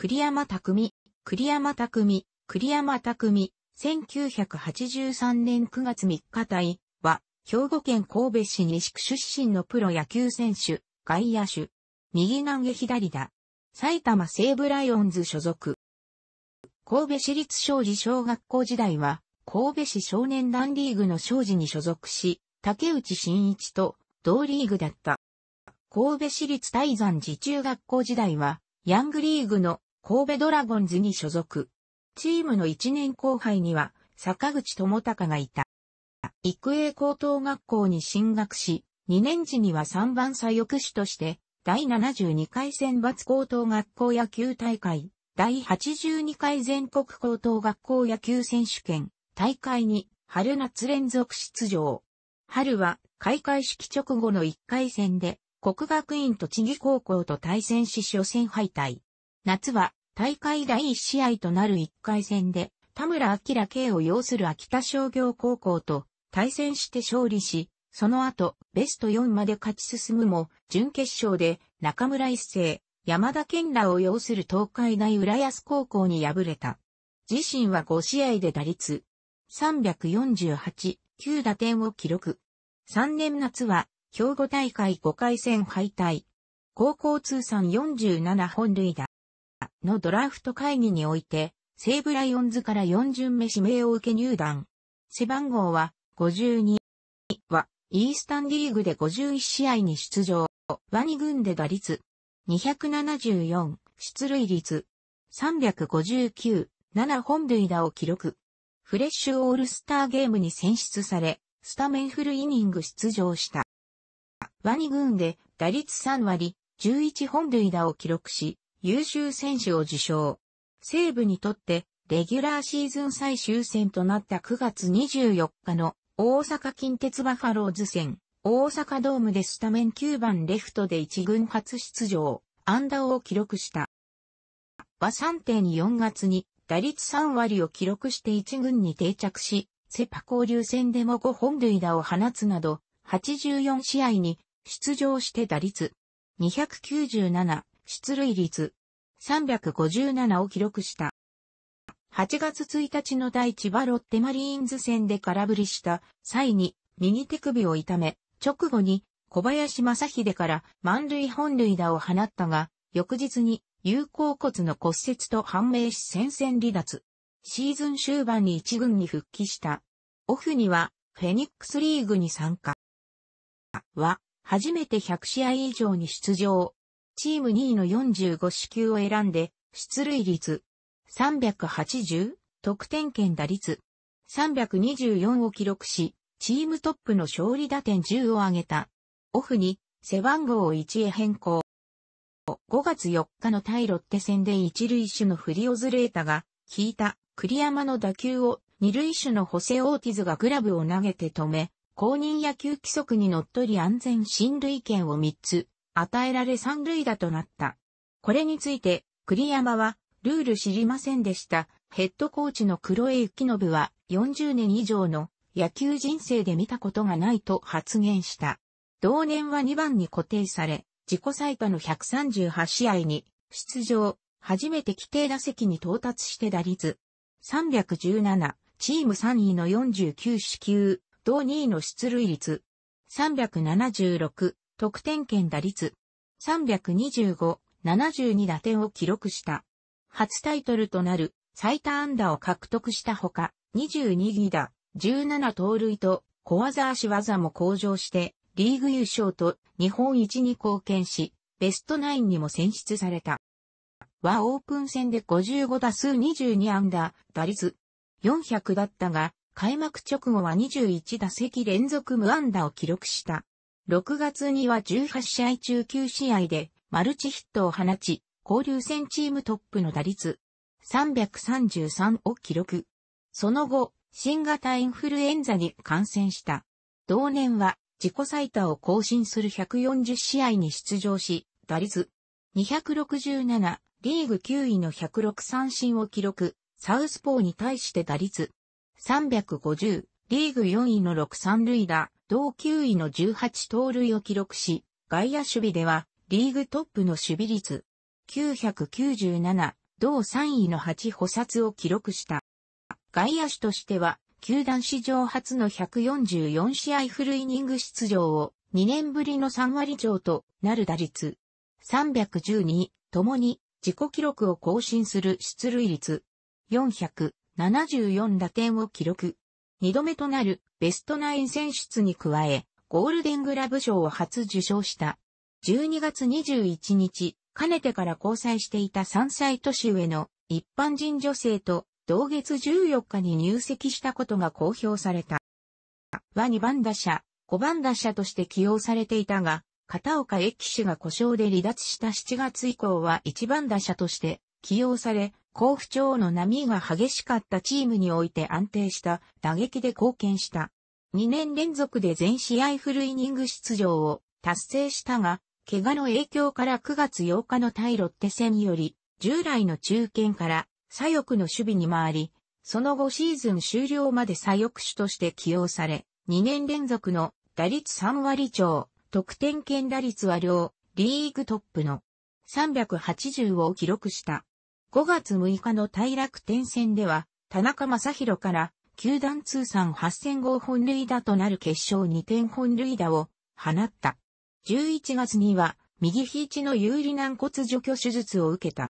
栗山匠、栗山匠、栗山匠、1983年9月3日隊は、兵庫県神戸市西区出身のプロ野球選手、外野手、右投げ左打、埼玉西武ライオンズ所属。神戸市立商事小学校時代は、神戸市少年団リーグの商事に所属し、竹内真一と同リーグだった。神戸市立大山寺中学校時代は、ヤングリーグの神戸ドラゴンズに所属。チームの1年後輩には、坂口智隆がいた。育英高等学校に進学し、2年時には3番左翼手として、第72回選抜高等学校野球大会、第82回全国高等学校野球選手権、大会に春夏連続出場。春は開会式直後の1回戦で、国学院栃木高校と対戦し初戦敗退。夏は大会第1試合となる1回戦で、田村明慶を擁する秋田商業高校と対戦して勝利し、その後、ベスト4まで勝ち進むも、準決勝で中村一世、山田健らを擁する東海大浦安高校に敗れた。自身は5試合で打率348、9打点を記録。3年夏は、兵庫大会5回戦敗退。高校通算47本塁打。のドラフト会議において、西武ライオンズから4巡目指名を受け入団。背番号は52は、イースタンリーグで51試合に出場。ワニ軍で打率274、出塁率359、7本塁打を記録。フレッシュオールスターゲームに選出され、スタメンフルイニング出場した。ワニ軍で打率3割、11本塁打を記録し、優秀選手を受賞。西武にとって、レギュラーシーズン最終戦となった9月24日の大阪近鉄バファローズ戦、大阪ドームでスタメン9番レフトで1軍初出場、安打を記録した。は3.4月に打率3割を記録して1軍に定着し、セパ交流戦でも5本塁打を放つなど、84試合に出場して打率297、出塁率357を記録した。8月1日の第千葉ロッテマリーンズ戦で空振りした際に右手首を痛め、直後に小林正秀から満塁本塁打を放ったが、翌日に有効骨の骨折と判明し戦線離脱。シーズン終盤に一軍に復帰した。オフにはフェニックスリーグに参加。は、初めて100試合以上に出場。チーム2位の45支給を選んで、出塁率380、得点圏打率324を記録し、チームトップの勝利打点10を挙げた。オフに背番号を1へ変更。5月4日の対ロッテ戦で一塁手のフリオズレータが、引いた栗山の打球を二塁手のホセ・オーティズがグラブを投げて止め、公認野球規則にのっとり安全進塁権を3つ与えられ三塁打となった。これについて、栗山は、ルール知りませんでした。ヘッドコーチの黒江幸信は40年以上の野球人生で見たことがないと発言した。同年は2番に固定され、自己最多の138試合に出場、初めて規定打席に到達して打率317、チーム3位の49四球、同2位の出塁率376、得点圏打率325、72打点を記録した。初タイトルとなる最多安打を獲得したほか、22ギ打、17盗塁と小技足技も向上して、リーグ優勝と日本一に貢献し、ベストナインにも選出された。はオープン戦で55打数22安打、打率400だったが、開幕直後は21打席連続無安打を記録した。6月には18試合中9試合でマルチヒットを放ち、交流戦チームトップの打率333を記録。その後、新型インフルエンザに感染した。同年は自己最多を更新する140試合に出場し、打率267、リーグ9位の106三振を記録、サウスポーに対して打率350、リーグ4位の6三塁打、同9位の18盗塁を記録し、外野守備ではリーグトップの守備率997、同3位の8補殺を記録した。外野手としては、球団史上初の144試合フルイニング出場を2年ぶりの3割上となる打率312ともに自己記録を更新する出塁率474打点を記録。二度目となるベストナイン選出に加え、ゴールデングラブ賞を初受賞した。12月21日、かねてから交際していた3歳年上の一般人女性と同月14日に入籍したことが公表された。は2番打者、5番打者として起用されていたが、片岡駅氏が故障で離脱した7月以降は1番打者として起用され、甲府町の波が激しかったチームにおいて安定した打撃で貢献した。2年連続で全試合フルイニング出場を達成したが、怪我の影響から9月8日の対ロッテ戦より、従来の中堅から左翼の守備に回り、その後シーズン終了まで左翼手として起用され、2年連続の打率3割超、得点圏打率は両、リーグトップの380を記録した。5月6日の大楽天戦では、田中正宏から、球団通算8000号本塁打となる決勝2点本塁打を放った。11月には、右肘の有利軟骨除去手術を受けた。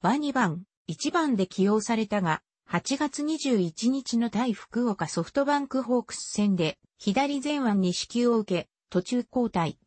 は2番、1番で起用されたが、8月21日の対福岡ソフトバンクホークス戦で、左前腕に支給を受け、途中交代。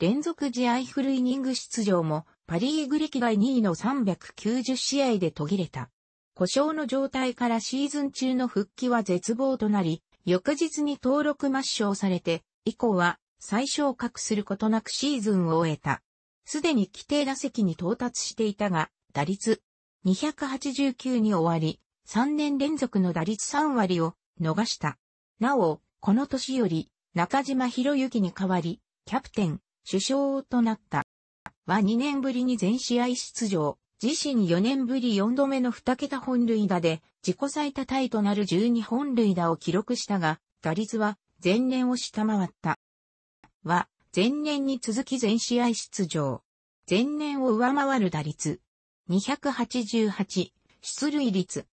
連続試合フルイニング出場もパリーグ歴代2位の390試合で途切れた。故障の状態からシーズン中の復帰は絶望となり、翌日に登録抹消されて、以降は最小格することなくシーズンを終えた。すでに規定打席に到達していたが、打率289に終わり、3年連続の打率3割を逃した。なお、この年より中島博之に代わり、キャプテン、首相となった。は2年ぶりに全試合出場、自身4年ぶり4度目の2桁本塁打で、自己最多タイとなる12本塁打を記録したが、打率は前年を下回った。は、前年に続き全試合出場。前年を上回る打率。288、出塁率。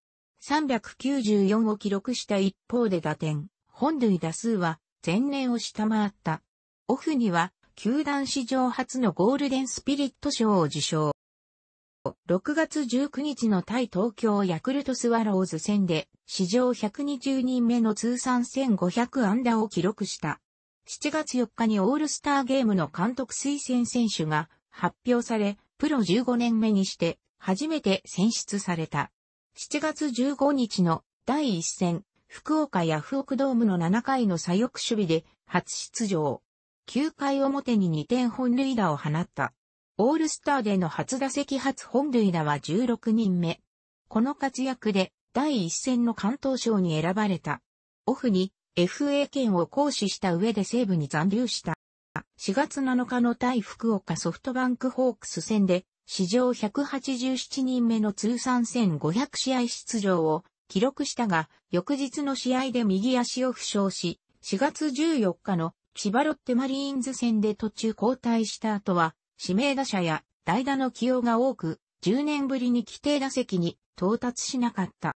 394を記録した一方で打点、本塁打数は前年を下回った。オフには球団史上初のゴールデンスピリット賞を受賞。6月19日の対東京ヤクルトスワローズ戦で史上120人目の通算1500安打を記録した。7月4日にオールスターゲームの監督推薦選手が発表され、プロ15年目にして初めて選出された。7月15日の第1戦、福岡ヤフオクドームの7回の左翼守備で初出場。9回表に2点本塁打を放った。オールスターでの初打席初本塁打は16人目。この活躍で第一戦の関東賞に選ばれた。オフに FA 権を行使した上で西部に残留した。4月7日の対福岡ソフトバンクホークス戦で、史上187人目の通算1500試合出場を記録したが、翌日の試合で右足を負傷し、4月14日の千葉ロッテマリーンズ戦で途中交代した後は、指名打者や代打の起用が多く、10年ぶりに規定打席に到達しなかった。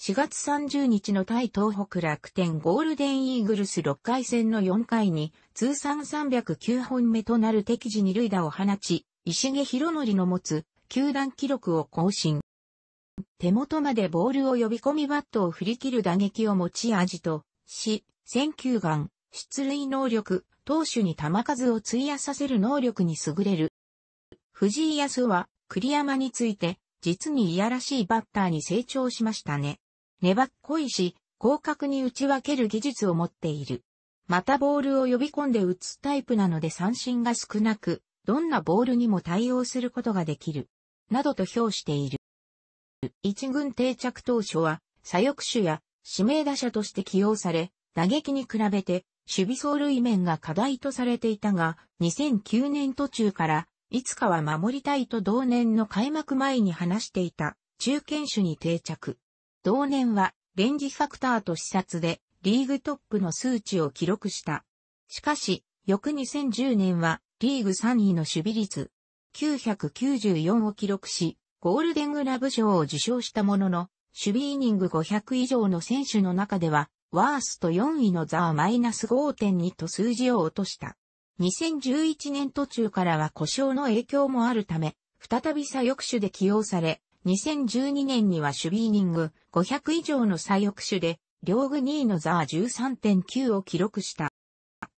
4月30日の対東北楽天ゴールデンイーグルス6回戦の4回に通算309本目となる敵地二塁打を放ち、石毛博則の持つ球団記録を更新。手元までボールを呼び込みバットを振り切る打撃を持ち味とし、選球眼、出塁能力、投手に球数を費やさせる能力に優れる。藤井康は栗山について、実にいやらしいバッターに成長しましたね。粘っこいし、広角に打ち分ける技術を持っている。またボールを呼び込んで打つタイプなので三振が少なく、どんなボールにも対応することができる。などと評している。一軍定着当初は、左翼手や指名打者として起用され、打撃に比べて守備走塁面が課題とされていたが、2009年途中から、いつかは守りたいと同年の開幕前に話していた、中堅手に定着。同年は、レンジファクターと視察で、リーグトップの数値を記録した。しかし、翌2010年は、リーグ3位の守備率、994を記録し、ゴールデングラブ賞を受賞したものの、守備イニング500以上の選手の中では、ワースト4位のザーマイナス5.2と数字を落とした。2011年途中からは故障の影響もあるため、再び左翼手で起用され、2012年には守備イニング500以上の左翼手で、両具2位のザー13.9を記録した。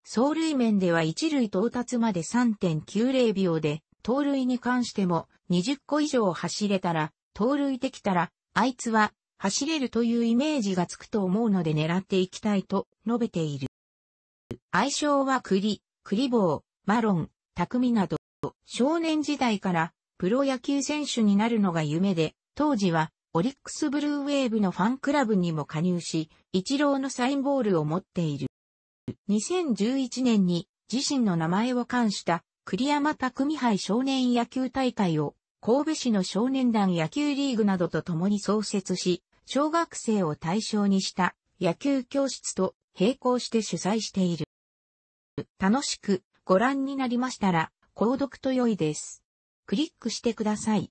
走塁面では一塁到達まで3.90秒で、盗塁に関しても20個以上走れたら、盗塁できたら、あいつは走れるというイメージがつくと思うので狙っていきたいと述べている。愛称は栗、栗棒、マロン、匠など、少年時代からプロ野球選手になるのが夢で、当時はオリックスブルーウェーブのファンクラブにも加入し、一郎のサインボールを持っている。2011年に自身の名前を冠した栗山匠杯少年野球大会を神戸市の少年団野球リーグなどと共に創設し、小学生を対象にした野球教室と並行して主催している。楽しくご覧になりましたら、購読と良いです。クリックしてください。